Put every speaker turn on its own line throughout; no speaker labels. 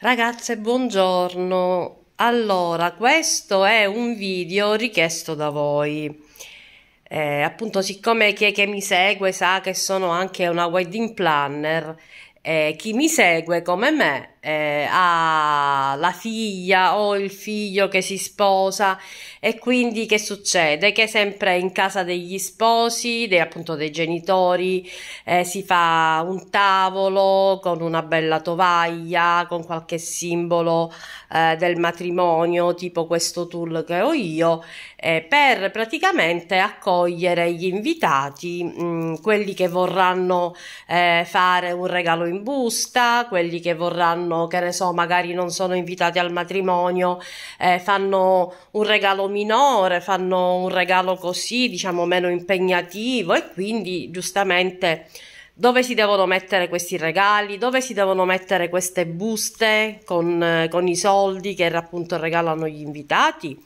Ragazze, buongiorno. Allora, questo è un video richiesto da voi. Eh, appunto, siccome chi che mi segue sa che sono anche una wedding planner, eh, chi mi segue come me eh, ha la figlia o il figlio che si sposa e quindi che succede? Che sempre in casa degli sposi, dei, appunto dei genitori, eh, si fa un tavolo con una bella tovaglia, con qualche simbolo eh, del matrimonio, tipo questo tool che ho io, eh, per praticamente accogliere gli invitati, mh, mm, quelli che vorranno eh, fare un regalo in busta, quelli che vorranno fanno, che ne so, magari non sono invitati al matrimonio, eh, fanno un regalo minore, fanno un regalo così, diciamo meno impegnativo e quindi giustamente dove si devono mettere questi regali, dove si devono mettere queste buste con, eh, con, i soldi che appunto regalano gli invitati.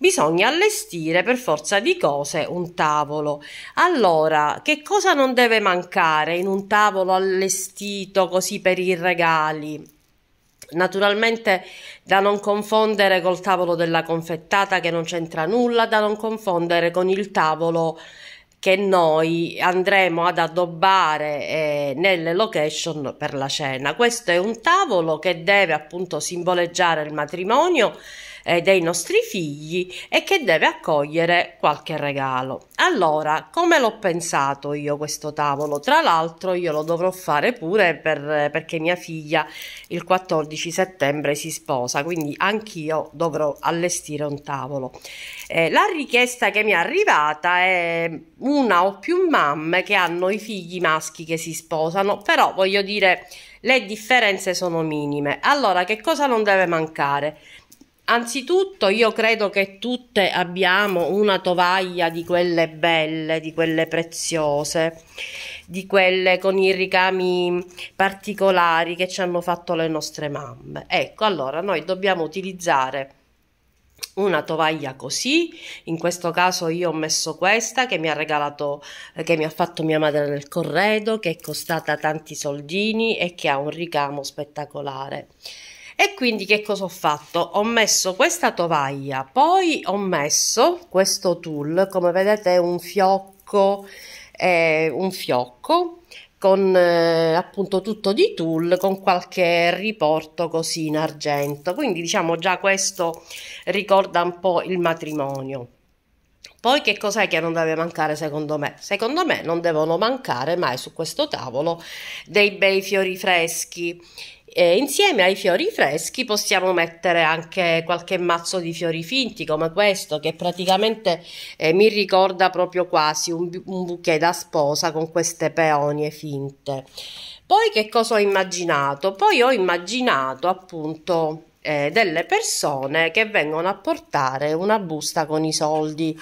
Bisogna allestire per forza di cose un tavolo. Allora, che cosa non deve mancare in un tavolo allestito così per i regali? Naturalmente da non confondere col tavolo della confettata che non c'entra nulla, da non confondere con il tavolo che noi andremo ad addobbare eh, nelle location per la cena. Questo è un tavolo che deve appunto simboleggiare il matrimonio eh, dei nostri figli e che deve accogliere qualche regalo. Allora, come l'ho pensato io questo tavolo? Tra l'altro io lo dovrò fare pure per, perché mia figlia il 14 settembre si sposa, quindi anch'io dovrò allestire un tavolo. Eh, la richiesta che mi è arrivata è una o più mamme che hanno i figli maschi che si sposano, però voglio dire le differenze sono minime. Allora, che cosa non deve mancare? Anzitutto io credo che tutte abbiamo una tovaglia di quelle belle, di quelle preziose, di quelle con i ricami particolari che ci hanno fatto le nostre mamme. Ecco, allora noi dobbiamo utilizzare una tovaglia così, in questo caso io ho messo questa che mi ha regalato, che mi ha fatto mia madre nel corredo, che è costata tanti soldini e che ha un ricamo spettacolare. E quindi che cosa ho fatto? Ho messo questa tovaglia, poi ho messo questo tool, come vedete è un fiocco, eh, un fiocco con eh, appunto tutto di tool con qualche riporto così in argento quindi diciamo già questo ricorda un po' il matrimonio poi che cos'è che non deve mancare secondo me? Secondo me non devono mancare mai su questo tavolo dei bei fiori freschi. E insieme ai fiori freschi possiamo mettere anche qualche mazzo di fiori finti come questo che praticamente eh, mi ricorda proprio quasi un, un bouquet da sposa con queste peonie finte. Poi che cosa ho immaginato? Poi ho immaginato appunto eh, delle persone che vengono a portare una busta con i soldi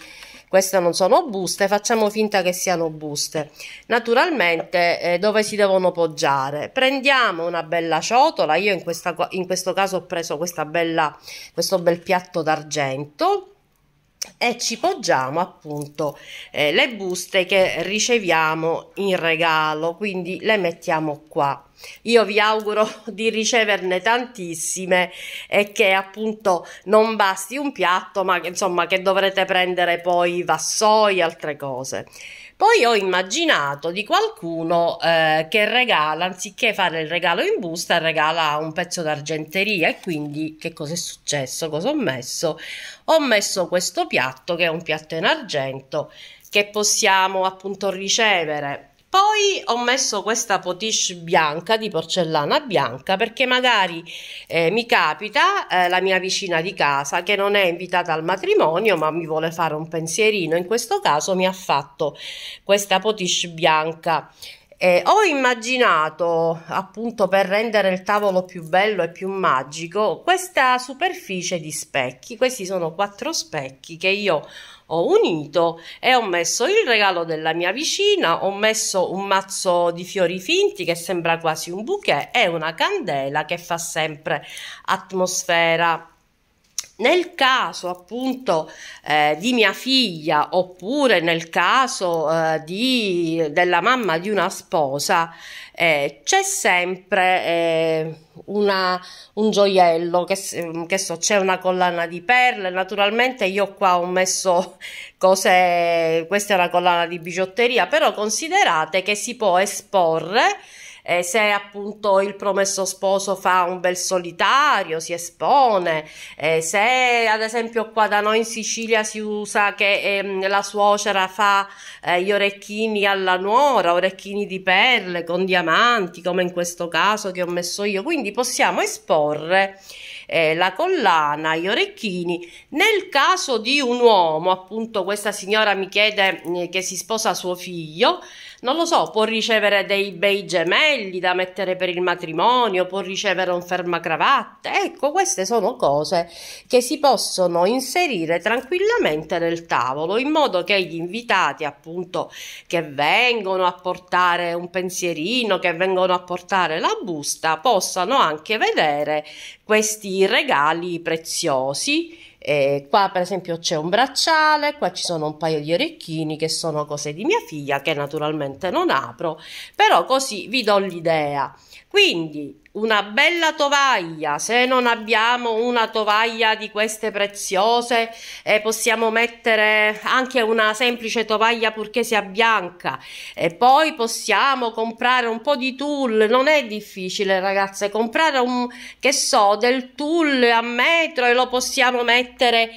queste non sono buste, facciamo finta che siano buste. Naturalmente eh, dove si devono poggiare? Prendiamo una bella ciotola, io in, questa, in questo caso ho preso bella, questo bel piatto d'argento, e ci poggiamo appunto eh, le buste che riceviamo in regalo quindi le mettiamo qua io vi auguro di riceverne tantissime e che appunto non basti un piatto ma che, insomma che dovrete prendere poi vassoi e altre cose poi ho immaginato di qualcuno eh, che regala, anziché fare il regalo in busta, regala un pezzo d'argenteria e quindi che cosa è successo? Cosa ho messo? Ho messo questo piatto che è un piatto in argento che possiamo appunto ricevere poi ho messo questa potiche bianca di porcellana bianca perché magari eh, mi capita eh, la mia vicina di casa che non è invitata al matrimonio ma mi vuole fare un pensierino. In questo caso mi ha fatto questa potiche bianca eh, ho immaginato, appunto per rendere il tavolo più bello e più magico, questa superficie di specchi. Questi sono quattro specchi che io ho unito e ho messo il regalo della mia vicina, ho messo un mazzo di fiori finti che sembra quasi un bouquet e una candela che fa sempre atmosfera nel caso appunto eh, di mia figlia oppure nel caso eh, di, della mamma di una sposa eh, c'è sempre eh, una, un gioiello, che, mm, che so, c'è una collana di perle, naturalmente io qua ho messo cose, questa è una collana di bigiotteria, però considerate che si può esporre eh, se appunto il promesso sposo fa un bel solitario, si espone, eh, se ad esempio qua da noi in Sicilia si usa che eh, la suocera fa eh, gli orecchini alla nuora, orecchini di perle con diamanti, come in questo caso che ho messo io, quindi possiamo esporre eh, la collana, gli orecchini. Nel caso di un uomo, appunto questa signora mi chiede eh, che si sposa suo figlio, non lo so, può ricevere dei bei gemelli da mettere per il matrimonio, può ricevere un fermacravatte. Ecco, queste sono cose che si possono inserire tranquillamente nel tavolo, in modo che gli invitati, appunto, che vengono a portare un pensierino, che vengono a portare la busta, possano anche vedere questi regali preziosi eh, qua per esempio c'è un bracciale, qua ci sono un paio di orecchini che sono cose di mia figlia che naturalmente non apro, però così vi do l'idea. Quindi una bella tovaglia, se non abbiamo una tovaglia di queste preziose eh, possiamo mettere anche una semplice tovaglia purché sia bianca e poi possiamo comprare un po' di tulle, non è difficile ragazze, comprare un che so del tulle a metro e lo possiamo mettere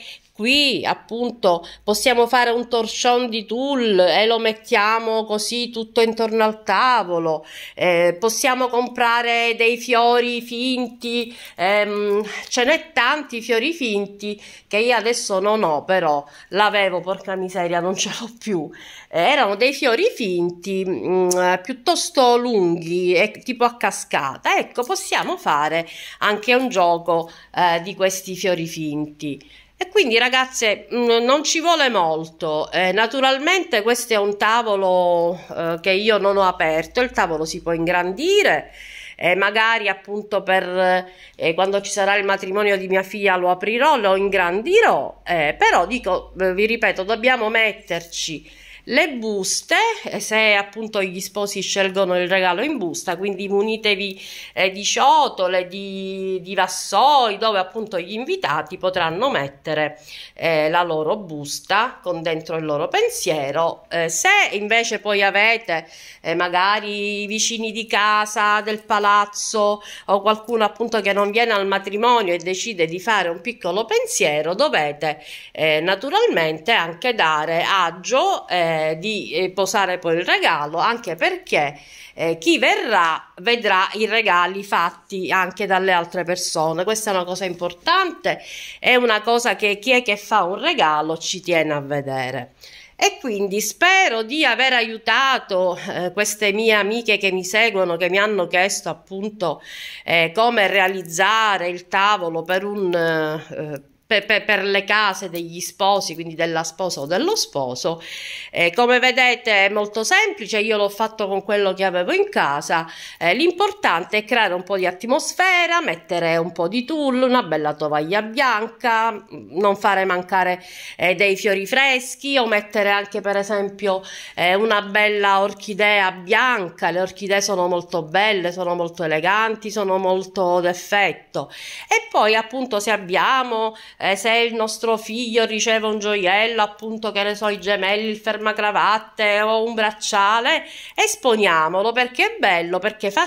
qui appunto possiamo fare un torchon di tulle e eh, lo mettiamo così tutto intorno al tavolo, eh, possiamo comprare dei fiori finti, ehm, ce n'è tanti fiori finti che io adesso non ho però, l'avevo porca miseria non ce l'ho più, eh, erano dei fiori finti mh, mm, eh, piuttosto lunghi e tipo a cascata, ecco possiamo fare anche un gioco eh, di questi fiori finti. E quindi ragazze mm, non ci vuole molto, eh, naturalmente questo è un tavolo eh, che io non ho aperto, il tavolo si può ingrandire e eh, magari appunto per eh, eh, quando ci sarà il matrimonio di mia figlia lo aprirò, lo ingrandirò, eh, però dico, vi ripeto, dobbiamo metterci le buste, eh, se appunto gli sposi scelgono il regalo in busta, quindi munitevi eh, di ciotole, di, di, vassoi, dove appunto gli invitati potranno mettere eh, la loro busta con dentro il loro pensiero. Eh, se invece poi avete eh, magari i vicini di casa, del palazzo o qualcuno appunto che non viene al matrimonio e decide di fare un piccolo pensiero, dovete eh, naturalmente anche dare agio. Eh, eh, di eh, posare poi il regalo, anche perché eh, chi verrà vedrà i regali fatti anche dalle altre persone. Questa è una cosa importante, è una cosa che chi è che fa un regalo ci tiene a vedere. E quindi spero di aver aiutato eh, queste mie amiche che mi seguono, che mi hanno chiesto appunto eh, come realizzare il tavolo per un eh, per, per, per, le case degli sposi, quindi della sposa o dello sposo. Eh, come vedete è molto semplice, io l'ho fatto con quello che avevo in casa. Eh, l'importante è creare un po' di atmosfera, mettere un po' di tulle, una bella tovaglia bianca, non fare mancare eh, dei fiori freschi o mettere anche per esempio eh, una bella orchidea bianca. Le orchidee sono molto belle, sono molto eleganti, sono molto d'effetto. E poi appunto se abbiamo eh, se il nostro figlio riceve un gioiello, appunto che ne so, i gemelli, il fermacravatte o un bracciale, esponiamolo perché è bello, perché fa...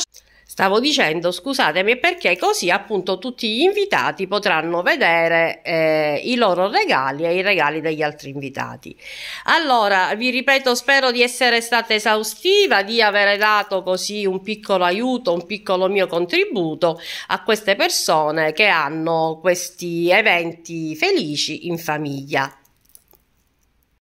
Stavo dicendo, scusatemi, perché così appunto tutti gli invitati potranno vedere eh, i loro regali e i regali degli altri invitati. Allora, vi ripeto, spero di essere stata esaustiva, di avere dato così un piccolo aiuto, un piccolo mio contributo a queste persone che hanno questi eventi felici in famiglia.